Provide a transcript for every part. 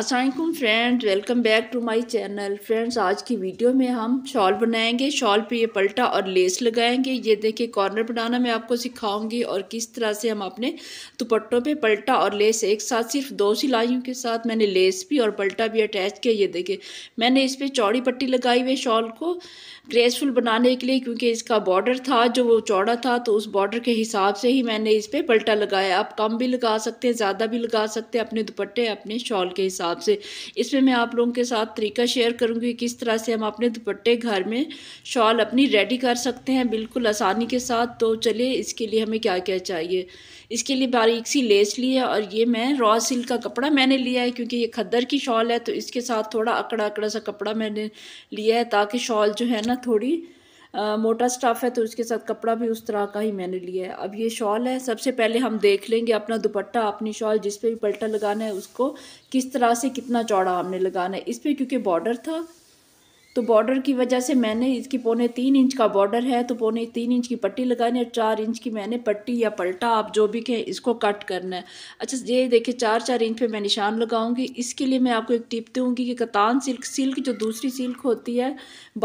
Aslam friend welcome back to my channel friends आज की video में हम शॉल बनाएंगे शॉल पे ये पलटा और लेस लगाएंगे ये देखिए कॉर्नर बनाना मैं आपको सिखाऊंगी और किस तरह से हम अपने दुपट्टों पे पलटा और लेस एक साथ सिर्फ दो सिलाइयों के साथ मैंने लेस भी और पलटा भी अटैच किया ये देखिए मैंने इस पर चौड़ी पट्टी लगाई हुई शॉल को ग्रेसफुल बनाने के लिए क्योंकि इसका बॉर्डर था जो वो चौड़ा था तो उस बॉर्डर के हिसाब से ही मैंने इस पर पलटा लगाया आप कम भी लगा सकते हैं ज़्यादा भी लगा सकते हैं अपने दुपट्टे अपने शॉल के हिसाब हिसाब से इसमें मैं आप लोगों के साथ तरीका शेयर करूँगी किस तरह से हम अपने दुपट्टे घर में शॉल अपनी रेडी कर सकते हैं बिल्कुल आसानी के साथ तो चलिए इसके लिए हमें क्या क्या चाहिए इसके लिए बारीक सी लेस ली है और ये मैं रॉ सिल्क का कपड़ा मैंने लिया है क्योंकि ये खद्दर की शॉल है तो इसके साथ थोड़ा अकड़ा अकड़ा सा कपड़ा मैंने लिया है ताकि शॉल जो है ना थोड़ी मोटा स्टफ़ है तो उसके साथ कपड़ा भी उस तरह का ही मैंने लिया है अब ये शॉल है सबसे पहले हम देख लेंगे अपना दुपट्टा अपनी शॉल जिस पे भी पलटा लगाना है उसको किस तरह से कितना चौड़ा हमने लगाना है इस पर क्योंकि बॉर्डर था तो बॉर्डर की वजह से मैंने इसकी पौने तीन इंच का बॉर्डर है तो पौने तीन इंच की पट्टी लगानी है चार इंच की मैंने पट्टी या पलटा आप जो भी कहें इसको कट करना है अच्छा ये देखिए चार चार इंच पे मैं निशान लगाऊंगी इसके लिए मैं आपको एक टिप दूँगी कि कतान सिल्क सिल्क जो दूसरी सिल्क होती है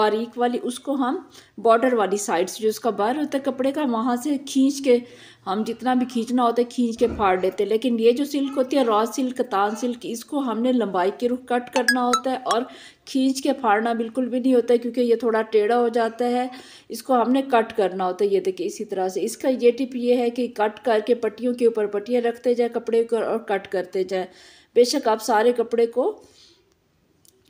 बारीक वाली उसको हम बॉर्डर वाली साइड से जो उसका बार होता है कपड़े का वहाँ से खींच के हम जितना भी खींचना होता है खींच के फाड़ लेते हैं लेकिन ये जो सिल्क होती है रॉ सिल्क तान सिल्क इसको हमने लंबाई के रूप कट करना होता है और खींच के फाड़ना बिल्कुल भी नहीं होता है क्योंकि ये थोड़ा टेढ़ा हो जाता है इसको हमने कट करना होता है ये देखिए इसी तरह से इसका ये टिप ये है कि कट करके पट्टियों के ऊपर पट्टियाँ रखते जाए कपड़े को और कट करते जाए बेशक आप सारे कपड़े को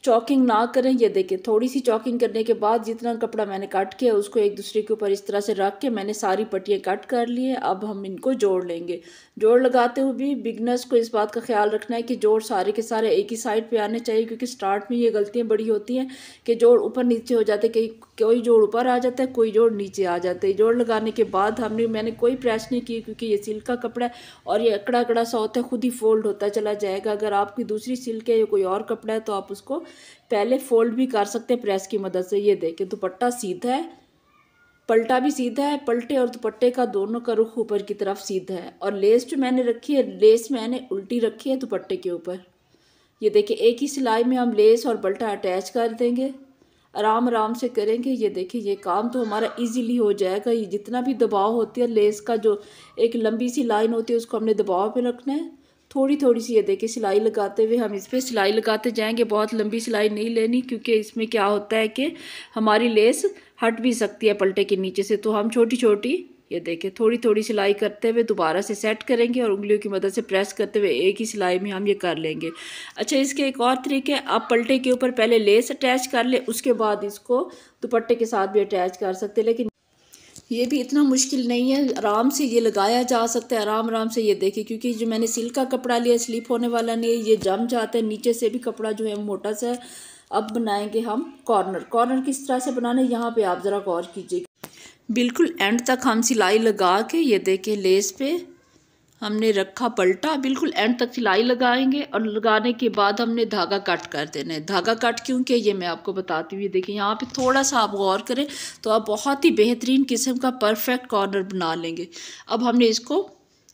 चॉकिंग ना करें ये देखें थोड़ी सी चौकिंग करने के बाद जितना कपड़ा मैंने काट किया उसको एक दूसरे के ऊपर इस तरह से रख के मैंने सारी पट्टियाँ कट कर ली हैं अब हम इनको जोड़ लेंगे जोड़ लगाते हुए भी बिगनर्स को इस बात का ख्याल रखना है कि जोड़ सारे के सारे एक ही साइड पर आने चाहिए क्योंकि स्टार्ट में ये गलतियाँ बड़ी होती हैं कि जोड़ ऊपर नीचे हो जाते कई कोई जोड़ ऊपर आ जाता है कोई जोड़ नीचे आ जाता है जोड़ लगाने के बाद हमने मैंने कोई प्रेस नहीं की क्योंकि ये सिल्क का कपड़ा है और ये अकड़ा अकड़ा सा होता है खुद ही फोल्ड होता चला जाएगा अगर आपकी दूसरी सिल्क है या कोई और कपड़ा है तो आप उसको पहले फोल्ड भी कर सकते हैं प्रेस की मदद से ये देखें दुपट्टा सीधा है पलटा भी सीधा है पलटे और दुपट्टे का दोनों का रुख ऊपर की तरफ सीधा है और लेस जो मैंने रखी है लेस मैंने उल्टी रखी है दुपट्टे के ऊपर ये देखिए एक ही सिलाई में हम लेस और पलटा अटैच कर देंगे आराम आराम से करेंगे ये देखिए ये काम तो हमारा इजीली हो जाएगा ये जितना भी दबाव होती है लेस का जो एक लंबी सी लाइन होती है उसको हमने दबाव पे रखना है थोड़ी थोड़ी सी ये देखिए सिलाई लगाते हुए हम इस पर सिलाई लगाते जाएंगे बहुत लंबी सिलाई नहीं लेनी क्योंकि इसमें क्या होता है कि हमारी लेस हट भी सकती है पलटे के नीचे से तो हम छोटी छोटी ये देखें थोड़ी थोड़ी सिलाई करते हुए दोबारा से सेट करेंगे और उंगलियों की मदद से प्रेस करते हुए एक ही सिलाई में हम ये कर लेंगे अच्छा इसके एक और तरीके आप पलटे के ऊपर पहले लेस अटैच कर ले उसके बाद इसको दुपट्टे के साथ भी अटैच कर सकते लेकिन ये भी इतना मुश्किल नहीं है आराम से ये लगाया जा सकता है आराम आराम से ये देखें क्योंकि जो मैंने सिल्क का कपड़ा लिया स्लिप होने वाला नहीं ये जम जाता है नीचे से भी कपड़ा जो है मोटा सा है अब बनाएंगे हम कॉर्नर कॉर्नर किस तरह से बनाना है यहाँ पे आप ज़रा गौर कीजिए बिल्कुल एंड तक हम सिलाई लगा के ये देखें लेस पे हमने रखा पलटा बिल्कुल एंड तक सिलाई लगाएंगे और लगाने के बाद हमने धागा कट कर देना है धागा कट क्यों ये मैं आपको बताती हुई देखिए यहाँ पे थोड़ा सा आप गौर करें तो आप बहुत ही बेहतरीन किस्म का परफेक्ट कॉर्नर बना लेंगे अब हमने इसको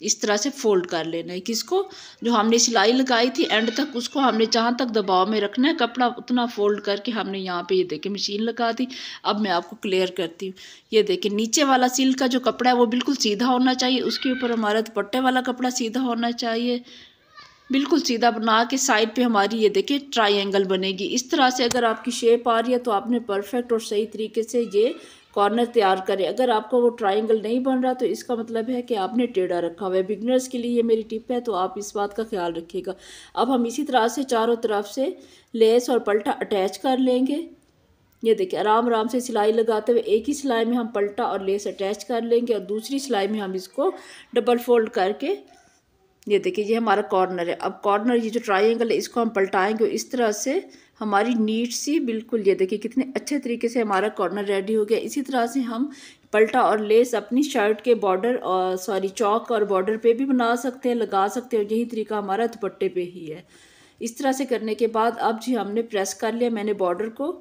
इस तरह से फोल्ड कर लेना है किसको जो हमने सिलाई लगाई थी एंड तक उसको हमने जहाँ तक दबाव में रखना है कपड़ा उतना फोल्ड करके हमने यहाँ पे ये देखे मशीन लगा दी अब मैं आपको क्लियर करती हूँ ये देखें नीचे वाला सिल का जो कपड़ा है वो बिल्कुल सीधा होना चाहिए उसके ऊपर हमारा दुपट्टे वाला कपड़ा सीधा होना चाहिए बिल्कुल सीधा बना के साइड पे हमारी ये देखिए ट्रायंगल बनेगी इस तरह से अगर आपकी शेप आ रही है तो आपने परफेक्ट और सही तरीके से ये कॉर्नर तैयार करें अगर आपका वो ट्राइंगल नहीं बन रहा तो इसका मतलब है कि आपने टेढ़ा रखा हुआ है बिगनर्स के लिए ये मेरी टिप है तो आप इस बात का ख्याल रखिएगा अब हम इसी तरह से चारों तरफ से लेस और पलटा अटैच कर लेंगे ये देखिए आराम आराम से सिलाई लगाते हुए एक ही सिलाई में हम पलटा और लेस अटैच कर लेंगे और दूसरी सिलाई में हम इसको डबल फोल्ड करके ये देखिए ये हमारा कॉर्नर है अब कॉर्नर ये जो ट्राइंगल है इसको हम पलटाएंगे और इस तरह से हमारी नीट सी बिल्कुल ये देखिए कितने अच्छे तरीके से हमारा कॉर्नर रेडी हो गया इसी तरह से हम पलटा और लेस अपनी शर्ट के बॉर्डर और सॉरी चौक और बॉर्डर पे भी बना सकते हैं लगा सकते हैं यही तरीका हमारा दुपट्टे पे ही है इस तरह से करने के बाद अब जी हमने प्रेस कर लिया मैंने बॉर्डर को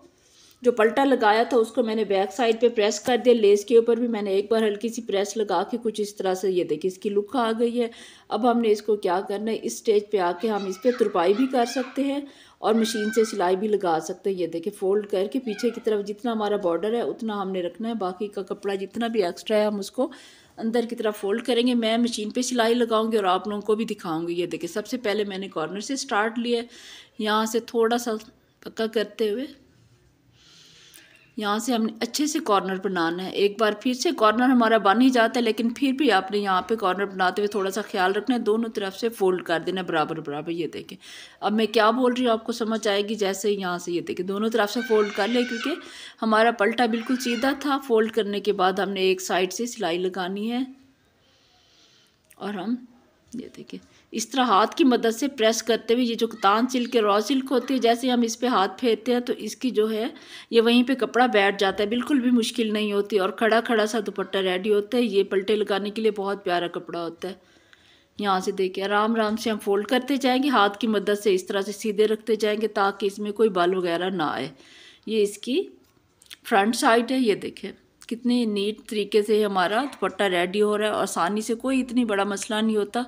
जो पलटा लगाया था उसको मैंने बैक साइड पे प्रेस कर दिया लेस के ऊपर भी मैंने एक बार हल्की सी प्रेस लगा के कुछ इस तरह से ये देखिए इसकी लुक आ गई है अब हमने इसको क्या करना है इस स्टेज पे आके हम इस पर तुरपाई भी कर सकते हैं और मशीन से सिलाई भी लगा सकते हैं ये देखिए फोल्ड करके पीछे की तरफ जितना हमारा बॉर्डर है उतना हमने रखना है बाकी का कपड़ा जितना भी एक्स्ट्रा है हम उसको अंदर की तरफ फोल्ड करेंगे मैं मशीन पे सिलाई लगाऊंगी और आप लोगों को भी दिखाऊंगी ये देखिए सबसे पहले मैंने कॉर्नर से स्टार्ट लिया है यहाँ से थोड़ा सा पक्का करते हुए यहाँ से हमने अच्छे से कॉर्नर बनाना है एक बार फिर से कॉर्नर हमारा बन ही जाता है लेकिन फिर भी आपने यहाँ पे कॉर्नर बनाते हुए थोड़ा सा ख्याल रखना है दोनों तरफ से फोल्ड कर देना बराबर बराबर ये देखें अब मैं क्या बोल रही हूँ आपको समझ आएगी जैसे यहाँ से ये देखें दोनों तरफ से फोल्ड कर लें क्योंकि हमारा पलटा बिल्कुल सीधा था फोल्ड करने के बाद हमने एक साइड से सिलाई लगानी है और हम ये देखें इस तरह हाथ की मदद से प्रेस करते हुए ये जो कतान सिल्क है रॉ सिल्क होती है जैसे हम इस पर हाथ फेरते हैं तो इसकी जो है ये वहीं पे कपड़ा बैठ जाता है बिल्कुल भी मुश्किल नहीं होती और खड़ा खड़ा सा दुपट्टा रेडी होता है ये पलटे लगाने के लिए बहुत प्यारा कपड़ा होता है यहाँ से देखिए आराम आराम से हम फोल्ड करते जाएंगे हाथ की मदद से इस तरह से सीधे रखते जाएंगे ताकि इसमें कोई बाल वगैरह ना आए ये इसकी फ्रंट साइड है ये देखें कितने नीट तरीके से हमारा दुपट्टा रेडी हो रहा है आसानी से कोई इतनी बड़ा मसला नहीं होता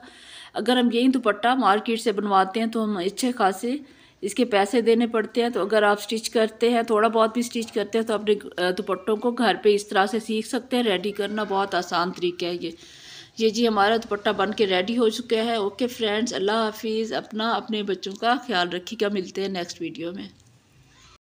अगर हम यही दुपट्टा मार्केट से बनवाते हैं तो हम अच्छे खासे इसके पैसे देने पड़ते हैं तो अगर आप स्टिच करते हैं थोड़ा बहुत भी स्टिच करते हैं तो अपने दुपट्टों को घर पे इस तरह से सीख सकते हैं रेडी करना बहुत आसान तरीका है ये ये जी हमारा दुपट्टा बन के रेडी हो चुका है ओके फ्रेंड्स अल्लाह हाफिज़ अपना अपने बच्चों का ख्याल रखिएगा मिलते हैं नेक्स्ट वीडियो में